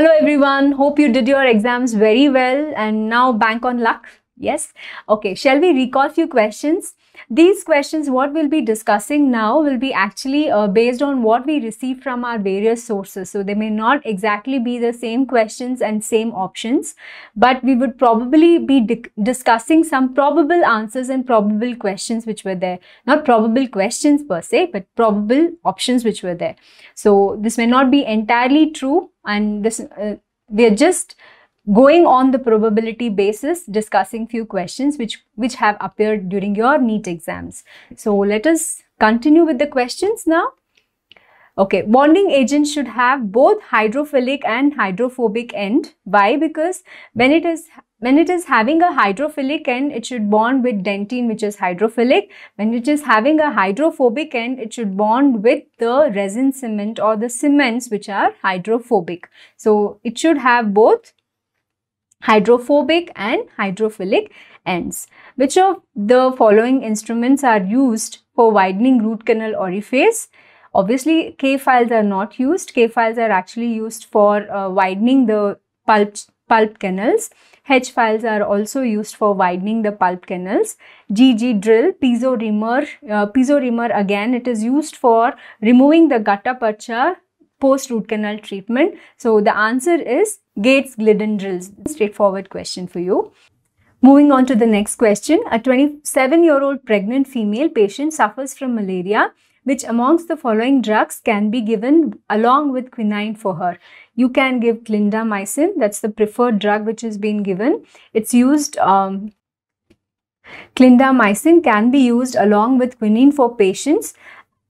Hello everyone, hope you did your exams very well and now bank on luck. Yes? Okay, shall we recall few questions? These questions what we'll be discussing now will be actually uh, based on what we receive from our various sources. So they may not exactly be the same questions and same options, but we would probably be discussing some probable answers and probable questions which were there. Not probable questions per se, but probable options which were there. So this may not be entirely true, and this uh, they're just going on the probability basis discussing few questions which which have appeared during your neat exams so let us continue with the questions now okay bonding agent should have both hydrophilic and hydrophobic end why because when it is when it is having a hydrophilic end, it should bond with dentine which is hydrophilic. When it is having a hydrophobic end, it should bond with the resin cement or the cements which are hydrophobic. So it should have both hydrophobic and hydrophilic ends. Which of the following instruments are used for widening root canal orifice? Obviously, K-files are not used. K-files are actually used for uh, widening the pulp, pulp canals. Hedge files are also used for widening the pulp canals. GG drill, piezo rimmer, uh, piezo rimmer again it is used for removing the gutta percha post root canal treatment. So the answer is Gates Glidden drills. Straightforward question for you. Moving on to the next question, a 27 year old pregnant female patient suffers from malaria which amongst the following drugs can be given along with quinine for her. You can give clindamycin, that's the preferred drug which is being given. It's used um, Clindamycin can be used along with quinine for patients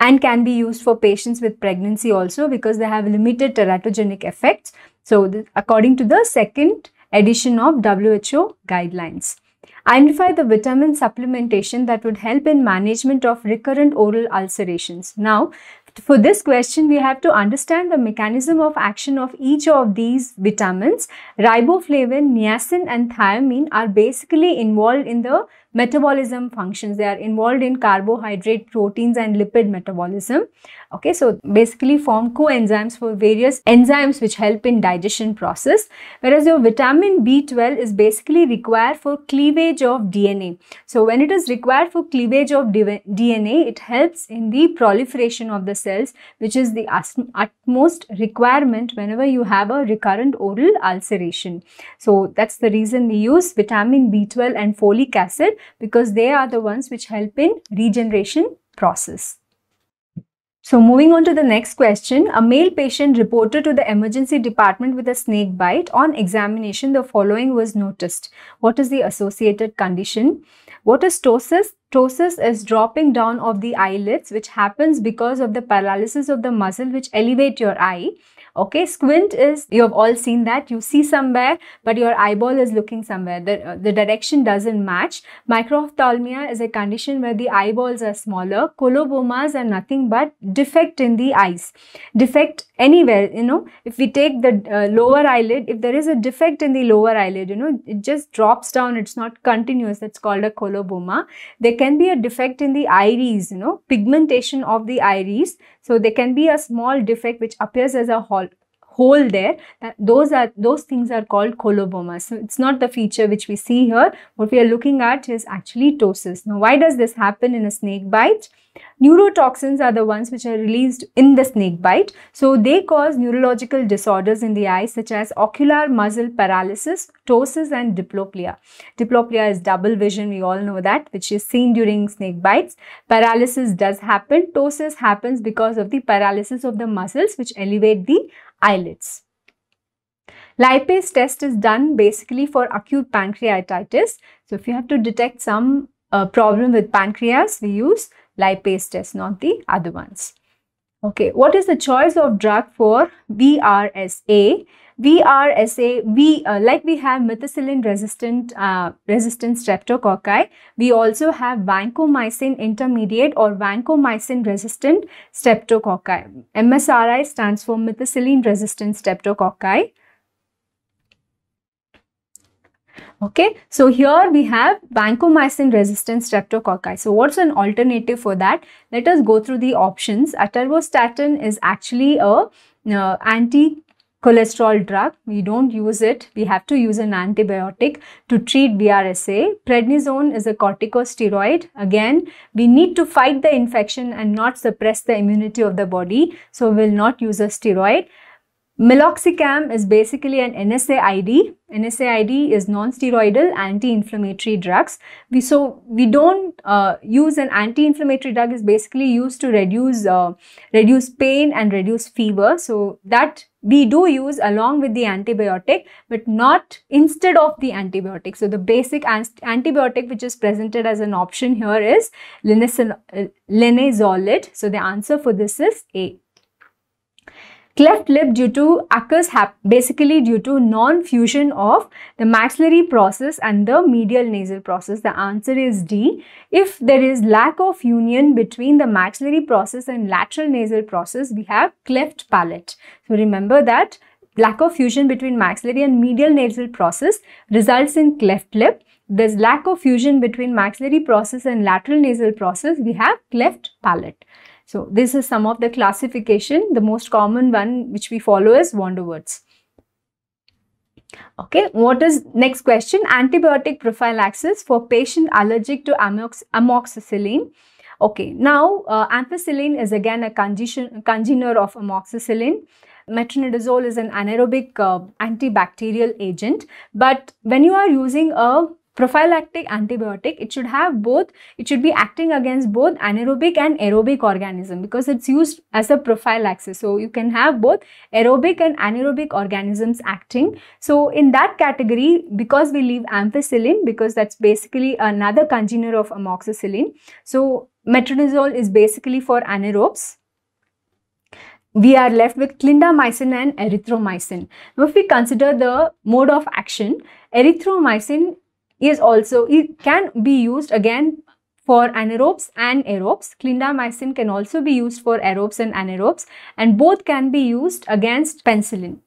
and can be used for patients with pregnancy also because they have limited teratogenic effects. So, according to the second edition of WHO guidelines. Identify the vitamin supplementation that would help in management of recurrent oral ulcerations. Now, for this question, we have to understand the mechanism of action of each of these vitamins. Riboflavin, niacin and thiamine are basically involved in the metabolism functions. They are involved in carbohydrate, proteins and lipid metabolism. Okay, so basically form coenzymes for various enzymes which help in digestion process. Whereas your vitamin B12 is basically required for cleavage of DNA. So when it is required for cleavage of DNA, it helps in the proliferation of the cells which is the utmost requirement whenever you have a recurrent oral ulceration. So that's the reason we use vitamin B12 and folic acid because they are the ones which help in regeneration process. So moving on to the next question, a male patient reported to the emergency department with a snake bite. On examination, the following was noticed. What is the associated condition? What is ptosis? Ptosis is dropping down of the eyelids which happens because of the paralysis of the muscle which elevate your eye Okay, squint is, you have all seen that, you see somewhere, but your eyeball is looking somewhere. The, uh, the direction doesn't match. Microphthalmia is a condition where the eyeballs are smaller. Colobomas are nothing but defect in the eyes. Defect anywhere, you know, if we take the uh, lower eyelid, if there is a defect in the lower eyelid, you know, it just drops down, it's not continuous, that's called a coloboma. There can be a defect in the iris, you know, pigmentation of the iris. So there can be a small defect which appears as a hole hole there. those are those things are called coloboma. So it's not the feature which we see here. What we are looking at is actually ptosis. Now, why does this happen in a snake bite? Neurotoxins are the ones which are released in the snake bite. So they cause neurological disorders in the eye such as ocular muscle paralysis, ptosis and diplopia. Diplopia is double vision, we all know that, which is seen during snake bites. Paralysis does happen. Ptosis happens because of the paralysis of the muscles which elevate the eyelids. Lipase test is done basically for acute pancreatitis. So if you have to detect some uh, problem with pancreas, we use lipase test, not the other ones. Okay, what is the choice of drug for VRSA? we are we, uh, like we have methicillin resistant, uh, resistant streptococci, we also have vancomycin intermediate or vancomycin resistant streptococci. MSRI stands for methicillin resistant streptococci. Okay, so here we have vancomycin resistant streptococci. So what's an alternative for that? Let us go through the options. Atorvastatin is actually a uh, anti cholesterol drug. We don't use it. We have to use an antibiotic to treat BRSA. Prednisone is a corticosteroid. Again, we need to fight the infection and not suppress the immunity of the body. So we'll not use a steroid. Meloxicam is basically an NSAID. NSAID is non-steroidal anti-inflammatory drugs. We, so we don't uh, use an anti-inflammatory drug is basically used to reduce, uh, reduce pain and reduce fever. So that we do use along with the antibiotic but not instead of the antibiotic. So the basic antibiotic which is presented as an option here is linazolid. Uh, so the answer for this is A cleft lip due to occurs basically due to non-fusion of the maxillary process and the medial nasal process. The answer is D. If there is lack of union between the maxillary process and lateral nasal process, we have cleft palate. So remember that lack of fusion between maxillary and medial nasal process results in cleft lip. There's lack of fusion between maxillary process and lateral nasal process, we have cleft palate. So this is some of the classification. The most common one which we follow is Van words. Okay, what is next question? Antibiotic prophylaxis for patient allergic to amox amoxicillin. Okay, now uh, ampicillin is again a congener of amoxicillin. Metronidazole is an anaerobic uh, antibacterial agent. But when you are using a prophylactic antibiotic it should have both it should be acting against both anaerobic and aerobic organism because it's used as a prophylaxis so you can have both aerobic and anaerobic organisms acting so in that category because we leave ampicillin because that's basically another congener of amoxicillin so metronidazole is basically for anaerobes we are left with clindamycin and erythromycin. Now, if we consider the mode of action, erythromycin is also it can be used again for anaerobes and aerobes. Clindamycin can also be used for aerobes and anaerobes and both can be used against penicillin.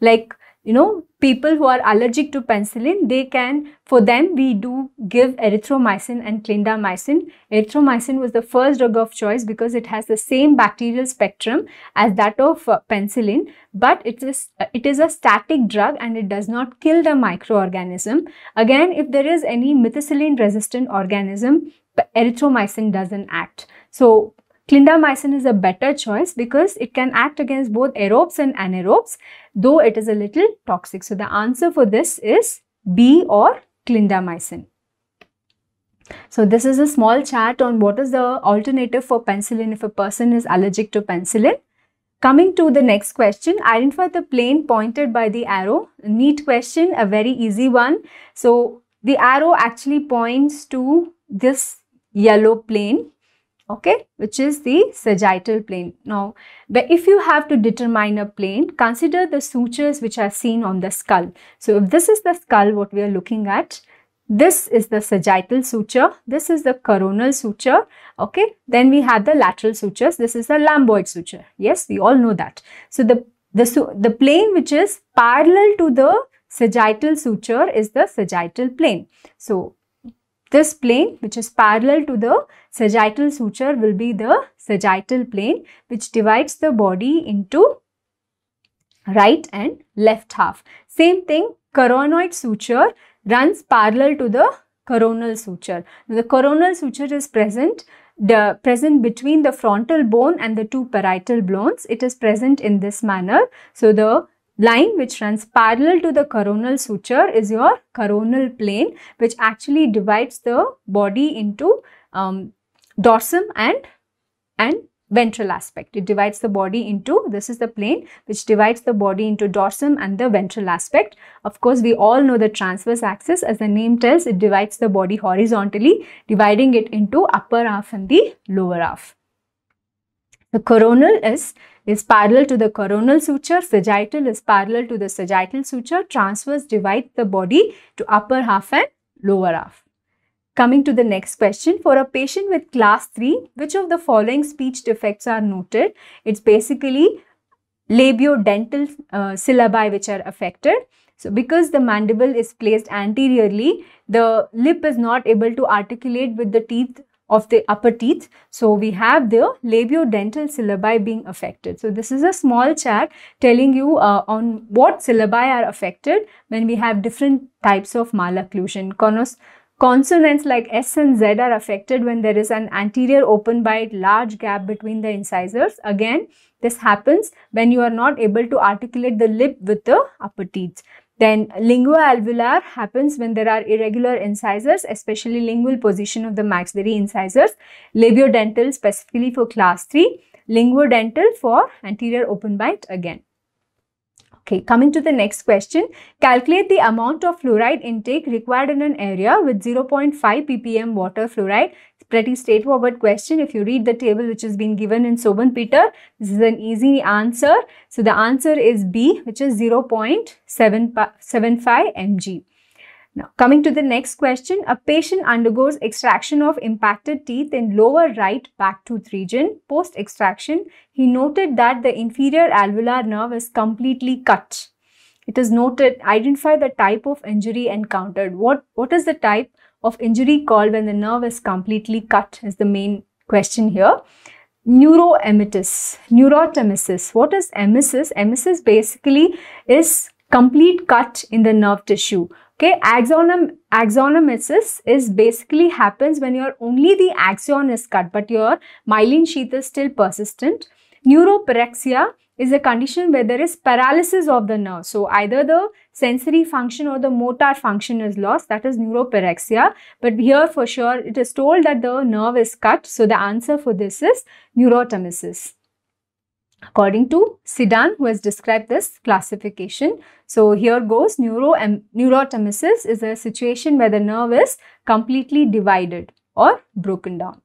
Like you know, people who are allergic to penicillin, they can, for them, we do give erythromycin and clindamycin. Erythromycin was the first drug of choice because it has the same bacterial spectrum as that of uh, penicillin, but it is, uh, it is a static drug and it does not kill the microorganism. Again, if there is any methicillin resistant organism, erythromycin doesn't act. So clindamycin is a better choice because it can act against both aerobes and anaerobes, though it is a little toxic. So the answer for this is B or clindamycin. So this is a small chart on what is the alternative for penicillin if a person is allergic to penicillin. Coming to the next question, identify the plane pointed by the arrow. Neat question, a very easy one. So the arrow actually points to this yellow plane okay, which is the sagittal plane. Now, if you have to determine a plane, consider the sutures which are seen on the skull. So if this is the skull, what we are looking at, this is the sagittal suture, this is the coronal suture, okay. Then we have the lateral sutures, this is the lamboid suture. Yes, we all know that. So the, the, the plane which is parallel to the sagittal suture is the sagittal plane. So this plane which is parallel to the sagittal suture will be the sagittal plane which divides the body into right and left half. Same thing, coronoid suture runs parallel to the coronal suture. The coronal suture is present the present between the frontal bone and the two parietal bones. It is present in this manner. So the line which runs parallel to the coronal suture is your coronal plane which actually divides the body into um, dorsum and and ventral aspect. It divides the body into, this is the plane which divides the body into dorsum and the ventral aspect. Of course, we all know the transverse axis as the name tells, it divides the body horizontally, dividing it into upper half and the lower half. The coronal is, is parallel to the coronal suture, sagittal is parallel to the sagittal suture, transverse divides the body to upper half and lower half. Coming to the next question, for a patient with class 3, which of the following speech defects are noted? It's basically labiodental uh, syllabi which are affected. So because the mandible is placed anteriorly, the lip is not able to articulate with the teeth of the upper teeth. So we have the labiodental syllabi being affected. So this is a small chart telling you uh, on what syllabi are affected when we have different types of malocclusion. Conos Consonants like S and Z are affected when there is an anterior open bite large gap between the incisors. Again, this happens when you are not able to articulate the lip with the upper teeth. Then alveolar happens when there are irregular incisors, especially lingual position of the maxillary incisors. Labiodental specifically for class 3, linguodental for anterior open bite again. Okay, coming to the next question. Calculate the amount of fluoride intake required in an area with 0.5 ppm water fluoride. It's pretty straightforward question. If you read the table which has been given in Soban Peter, this is an easy answer. So the answer is B, which is 0.75 mg. Now, coming to the next question, a patient undergoes extraction of impacted teeth in lower right back tooth region. Post extraction, he noted that the inferior alveolar nerve is completely cut. It is noted, identify the type of injury encountered. What, what is the type of injury called when the nerve is completely cut is the main question here. Neuroemesis, neurotemesis. What is emesis? Emesis basically is complete cut in the nerve tissue. Okay, axonom axonomesis is basically happens when your only the axon is cut, but your myelin sheath is still persistent. Neuropyrexia is a condition where there is paralysis of the nerve. So either the sensory function or the motor function is lost. That is neuropyrexia. But here for sure, it is told that the nerve is cut. So the answer for this is neurotomesis according to Sidan who has described this classification. So here goes neuro neurotemesis is a situation where the nerve is completely divided or broken down.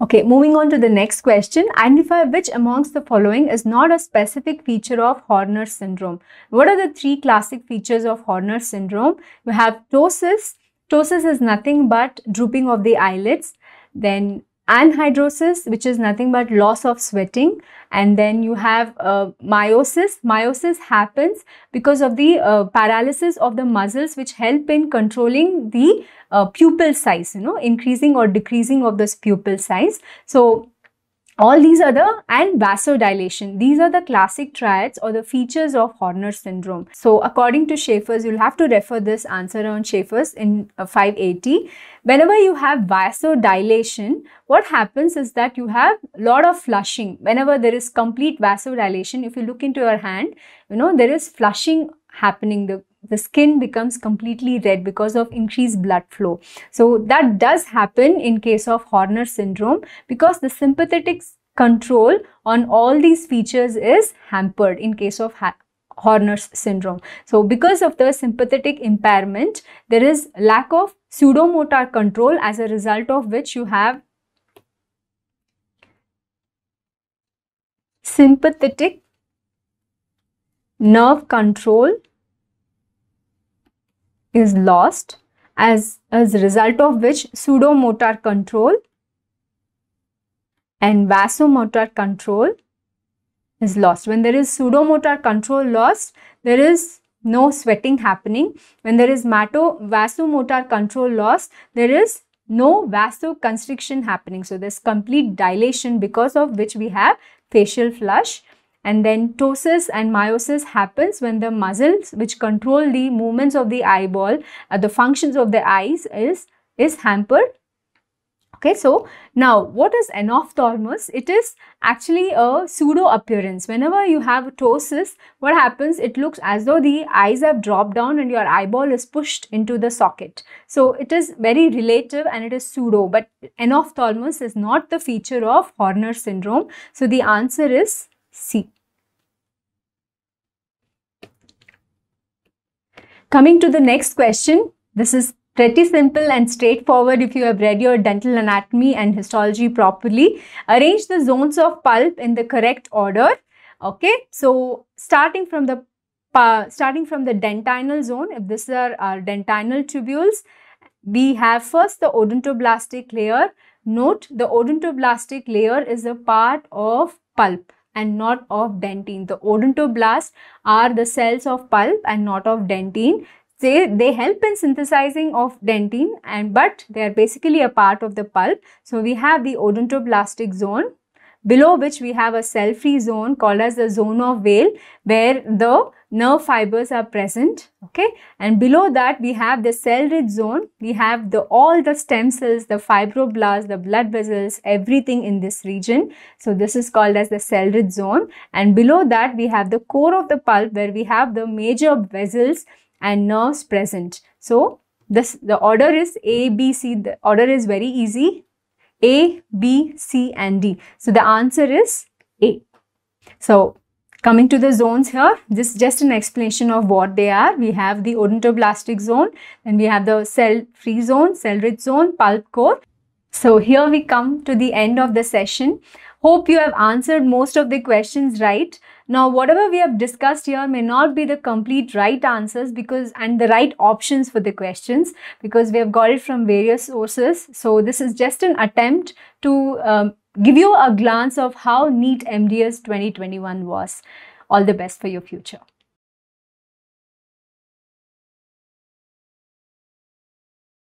Okay, moving on to the next question. Identify which amongst the following is not a specific feature of Horner syndrome. What are the three classic features of Horner syndrome? You have ptosis. Ptosis is nothing but drooping of the eyelids. Then anhydrosis which is nothing but loss of sweating and then you have uh, meiosis meiosis happens because of the uh, paralysis of the muscles which help in controlling the uh, pupil size you know increasing or decreasing of this pupil size so all these are the and vasodilation these are the classic triads or the features of horner syndrome so according to schaefer's you'll have to refer this answer on schaefer's in uh, 580 whenever you have vasodilation what happens is that you have lot of flushing whenever there is complete vasodilation if you look into your hand you know there is flushing happening the the skin becomes completely red because of increased blood flow. So that does happen in case of Horner syndrome because the sympathetic control on all these features is hampered in case of Horner's syndrome. So because of the sympathetic impairment, there is lack of pseudomotor control as a result of which you have sympathetic nerve control is lost as, as a result of which pseudomotor control and vasomotor control is lost. When there is pseudomotor control lost, there is no sweating happening. When there is mato vasomotor control loss, there is no vasoconstriction happening. So there's complete dilation because of which we have facial flush and then ptosis and meiosis happens when the muscles which control the movements of the eyeball, uh, the functions of the eyes is, is hampered Okay, so now what is anophthalmos? It is actually a pseudo appearance. Whenever you have ptosis, what happens? It looks as though the eyes have dropped down and your eyeball is pushed into the socket. So it is very relative and it is pseudo, but anophthalmos is not the feature of Horner syndrome. So the answer is C. Coming to the next question, this is pretty simple and straightforward if you have read your dental anatomy and histology properly. Arrange the zones of pulp in the correct order. Okay, so starting from the uh, starting from the dentinal zone, if this are our dentinal tubules, we have first the odontoblastic layer. Note the odontoblastic layer is a part of pulp and not of dentine. The odontoblasts are the cells of pulp and not of dentine. They, they help in synthesizing of dentine and but they are basically a part of the pulp. So we have the odontoblastic zone below which we have a cell-free zone called as the zone of veil, where the nerve fibers are present okay and below that we have the cell rich zone we have the all the stem cells the fibroblasts the blood vessels everything in this region so this is called as the cell rich zone and below that we have the core of the pulp where we have the major vessels and nerves present so this the order is a b c the order is very easy a b c and d so the answer is a so Coming to the zones here, this is just an explanation of what they are. We have the odontoblastic zone, then we have the cell-free zone, cell-rich zone, pulp core. So here we come to the end of the session. Hope you have answered most of the questions right. Now, whatever we have discussed here may not be the complete right answers because and the right options for the questions because we have got it from various sources. So this is just an attempt to um, give you a glance of how neat MDS 2021 was. All the best for your future.